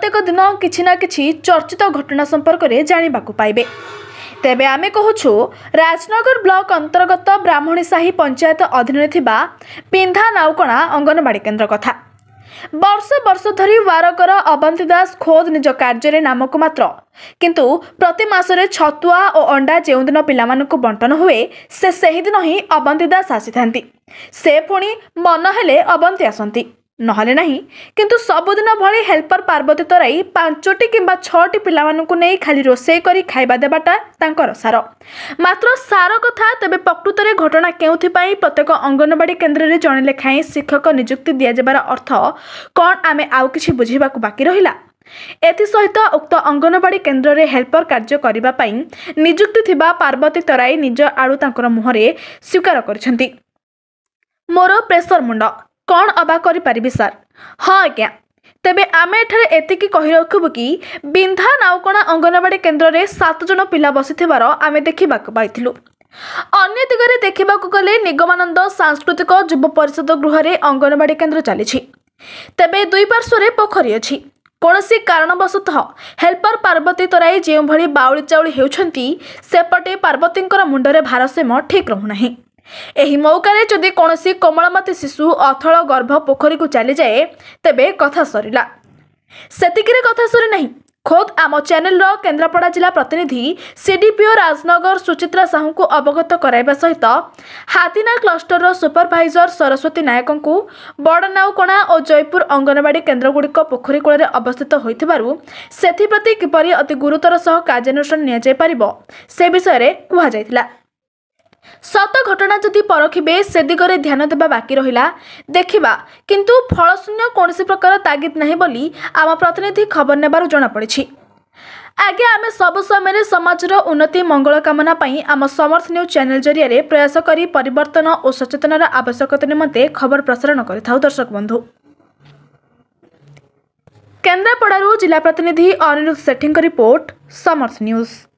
ପ୍ରତ୍ୟେକ ଦିନ କିଛି ନା କିଛି ଚର୍ଚ୍ଚିତ ଘଟଣା ସମ୍ପର୍କରେ ଜାଣିବାକୁ ପାଇବେ ତେବେ ଆମେ କହୁଛୁ ରାଜନଗର ବ୍ଲକ ଅନ୍ତର୍ଗତ ବ୍ରାହ୍ମଣୀ ସାହି ପଞ୍ଚାୟତ ଅଧୀନରେ ଥିବା ପିନ୍ଧା ନାଉକଣା ଅଙ୍ଗନବାଡ଼ି କେନ୍ଦ୍ର କଥା ବର୍ଷ ବର୍ଷ ଧରି ୱାରକର ଅବନ୍ତି ଦାସ ଖୋଦ ନିଜ କାର୍ଯ୍ୟରେ ନାମକୁ ମାତ୍ର କିନ୍ତୁ ପ୍ରତି ମାସରେ ଛତୁଆ ଓ ଅଣ୍ଡା ଯେଉଁଦିନ ପିଲାମାନଙ୍କୁ ବଣ୍ଟନ ହୁଏ ସେ ସେହିଦିନ ହିଁ ଅବନ୍ତି ଦାସ ଆସିଥାନ୍ତି ସେ ପୁଣି ମନ ହେଲେ ଅବନ୍ତି ଆସନ୍ତି ନହେଲେ ନାହିଁ କିନ୍ତୁ ସବୁଦିନ ଭଳି ହେଲ୍ପର ପାର୍ବତୀ ତରାଇ ପାଞ୍ଚଟି କିମ୍ବା ଛଅଟି ପିଲାମାନଙ୍କୁ ନେଇ ଖାଲି ରୋଷେଇ କରି ଖାଇବା ଦେବାଟା ତାଙ୍କର ସାର ମାତ୍ର ସାର କଥା ତେବେ ପ୍ରକୃତରେ ଘଟଣା କେଉଁଥିପାଇଁ ପ୍ରତ୍ୟେକ ଅଙ୍ଗନବାଡ଼ି କେନ୍ଦ୍ରରେ ଜଣେ ଲେଖାଏଁ ଶିକ୍ଷକ ନିଯୁକ୍ତି ଦିଆଯିବାର ଅର୍ଥ କ'ଣ ଆମେ ଆଉ କିଛି ବୁଝିବାକୁ ବାକି ରହିଲା ଏଥିସହିତ ଉକ୍ତ ଅଙ୍ଗନବାଡ଼ି କେନ୍ଦ୍ରରେ ହେଲ୍ପର କାର୍ଯ୍ୟ କରିବା ପାଇଁ ନିଯୁକ୍ତି ଥିବା ପାର୍ବତୀ ତରାଇ ନିଜ ଆଡ଼ୁ ତାଙ୍କର ମୁହଁରେ ସ୍ୱୀକାର କରିଛନ୍ତି ମୋର ପ୍ରେସର ମୁଣ୍ଡ କ'ଣ ଅବା କରିପାରିବି ସାର୍ ହଁ ଆଜ୍ଞା ତେବେ ଆମେ ଏଠାରେ ଏତିକି କହି ରଖିବୁ କି ବିନ୍ଧା ନାଉକଣା ଅଙ୍ଗନବାଡ଼ି କେନ୍ଦ୍ରରେ ସାତ ଜଣ ପିଲା ବସିଥିବାର ଆମେ ଦେଖିବାକୁ ପାଇଥିଲୁ ଅନ୍ୟ ଦିଗରେ ଦେଖିବାକୁ ଗଲେ ନିଗମାନନ୍ଦ ସାଂସ୍କୃତିକ ଯୁବ ପରିଷଦ ଗୃହରେ ଅଙ୍ଗନବାଡ଼ି କେନ୍ଦ୍ର ଚାଲିଛି ତେବେ ଦୁଇ ପାର୍ଶ୍ୱରେ ପୋଖରୀ ଅଛି କୌଣସି କାରଣବଶତଃ ହେଲ୍ପର ପାର୍ବତୀ ତରାଇ ଯେଉଁଭଳି ବାଉଳି ଚାଉଳି ହେଉଛନ୍ତି ସେପଟେ ପାର୍ବତୀଙ୍କର ମୁଣ୍ଡରେ ଭାରସାମ୍ୟ ଠିକ୍ ରହୁନାହିଁ ଏହି ମୌକାରେ ଯଦି କୌଣସି କୋମଳମତି ଶିଶୁ ଅଥଳ ଗର୍ଭ ପୋଖରୀକୁ ଚାଲିଯାଏ ତେବେ କଥା ସରିଲା ସେତିକିରେ କଥା ସରି ନାହିଁ ଖୋଦ୍ ଆମ ଚ୍ୟାନେଲର କେନ୍ଦ୍ରାପଡ଼ା ଜିଲ୍ଲା ପ୍ରତିନିଧି ସିଡିପିଓ ରାଜନଗର ସୁଚିତ୍ରା ସାହୁଙ୍କୁ ଅବଗତ କରାଇବା ସହିତ ହାତିନା କ୍ଲଷ୍ଟରର ସୁପରଭାଇଜର ସରସ୍ୱତୀ ନାୟକଙ୍କୁ ବଡ଼ନାଉକଣା ଓ ଜୟପୁର ଅଙ୍ଗନବାଡ଼ି କେନ୍ଦ୍ରଗୁଡ଼ିକ ପୋଖରୀ କୂଳରେ ଅବସ୍ଥିତ ହୋଇଥିବାରୁ ସେଥିପ୍ରତି କିପରି ଅତି ଗୁରୁତର ସହ କାର୍ଯ୍ୟାନୁଷ୍ଠାନ ନିଆଯାଇପାରିବ ସେ ବିଷୟରେ କୁହାଯାଇଥିଲା ସତ ଘଟଣା ଯଦି ପରଖିବେ ସେ ଦିଗରେ ଧ୍ୟାନ ଦେବା ବାକି ରହିଲା ଦେଖିବା କିନ୍ତୁ ଫଳଶୂନ୍ୟ କୌଣସି ପ୍ରକାର ତାଗିଦ ନାହିଁ ବୋଲି ଆମ ପ୍ରତିନିଧି ଖବର ନେବାରୁ ଜଣାପଡ଼ିଛି ଆଜ୍ଞା ଆମେ ସବୁ ସମୟରେ ସମାଜର ଉନ୍ନତି ମଙ୍ଗଳ କାମନା ପାଇଁ ଆମ ସମର୍ଥ ନ୍ୟୁଜ୍ ଚ୍ୟାନେଲ୍ ଜରିଆରେ ପ୍ରୟାସ କରି ପରିବର୍ତ୍ତନ ଓ ସଚେତନର ଆବଶ୍ୟକତା ନିମନ୍ତେ ଖବର ପ୍ରସାରଣ କରିଥାଉ ଦର୍ଶକ ବନ୍ଧୁ କେନ୍ଦ୍ରାପଡ଼ାରୁ ଜିଲ୍ଲା ପ୍ରତିନିଧି ଅନିରୁଦ୍ଧ ସେଠୀଙ୍କ ରିପୋର୍ଟ ସମର୍ଥ ନ୍ୟୁଜ୍